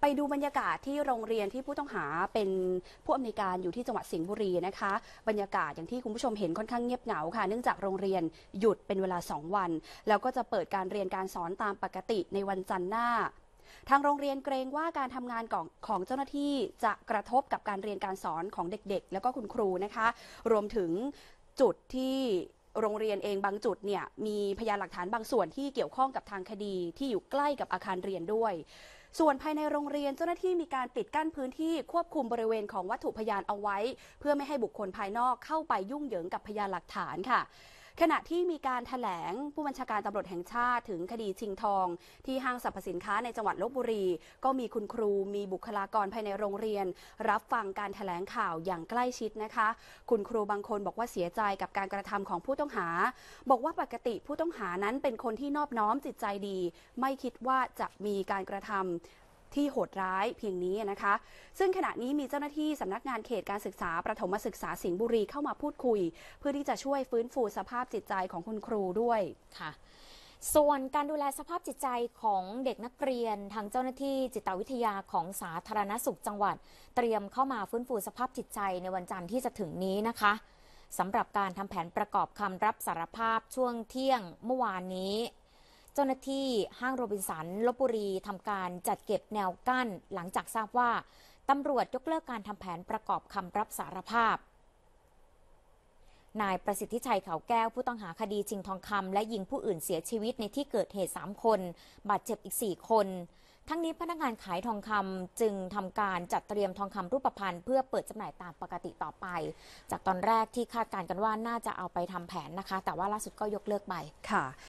ไปดูบรรยากาศที่โรงเรียนที่ผู้ต้องหาเป็นผู้อำนวยการอยู่ที่จังหวัดสิงห์บุรีนะคะ บรรยากาศอย่างที่คุณผู้ชมเห็นค่อนข้างเงียบเหงาค่ะ เนื่องจากโรงเรียนหยุดเป็นเวลา 2 วัน แล้วก็จะเปิดการเรียนการสอนตามปกติในวันจันทร์หน้า ทางโรงเรียนเกรงว่าการทำงานของของเจ้าหน้าที่จะกระทบกับการเรียนการสอนของเด็กๆ แล้วก็คุณครูนะคะ รวมถึงจุดที่โรงเรียนเองบางจุดเนี่ยมีพยานหลักฐานบางส่วนที่เกี่ยวข้องกับทางคดีที่อยู่ใกล้กับอาคารเรียนด้วย ส่วนภายในโรงเรียนเจ้าหน้าที่มีการปิดกั้นพื้นที่ควบคุมบริเวณของวัตถุพยานเอาไว้ เพื่อไม่ให้บุคคลภายนอกเข้าไปยุ่งเหยิงกับพยานหลักฐานค่ะขณะที่มีการถแถลงผู้บัญชาการตำรวจแห่งชาติถึงคดีชิงทอง ที่ห้างสรรพสินค้าในจังหวัดลบบุรีก็มีคุณครูมีบุคลากรภายในโรงเรียน รับฟังการถแถลงข่าวอย่างใกล้ชิดนะคะ คุณครูบางคนบอกว่าเสียใจกับการกระทำของผู้ต้องหา บอกว่าปกติผู้ต้องหานั้นเป็นคนที่นอบน้อมจิตใจดี ไม่คิดว่าจะมีการกระทำที่โหดร้ายเพียงนี้นะคะ ซึ่งขณะนี้มีเจ้าหน้าที่สำนักงานเขตการศึกษาประถมศึกษาสิงห์บุรีเข้ามาพูดคุย เพื่อที่จะช่วยฟื้นฟูสภาพจิตใจของคุณครูด้วยค่ะ ส่วนการดูแลสภาพจิตใจของเด็กนักเรียนทางเจ้าหน้าที่จิตวิทยาของสาธารณสุขจังหวัด เตรียมเข้ามาฟื้นฟูสภาพจิตใจในวันจันทร์ที่จะถึงนี้นะคะสำหรับการทำแผนประกอบคำรับสารภาพช่วงเที่ยงเมื่อวานนี้เจ้าหน้าที่ห้างโรบินสันลบบุรีทำการจัดเก็บแนวกั้นหลังจากทราบว่าตำรวจยกเลิกการทำแผนประกอบคำรับสารภาพ นายประสิทธิชัยเขาแก้ว ผู้ต้องหาคดีชิงทองคำและยิงผู้อื่นเสียชีวิตในที่เกิดเหตุ 3 คน บาดเจ็บอีก 4 คน ทั้งนี้พนักงานขายทองคำจึงทำการจัดเตรียมทองคำรูปพรรณเพื่อเปิดจำหน่ายตามปกติต่อไป จากตอนแรกที่คาดการกันว่าน่าจะเอาไปทำแผนนะคะ แต่ว่าล่าสุดก็ยกเลิกไปค่ะ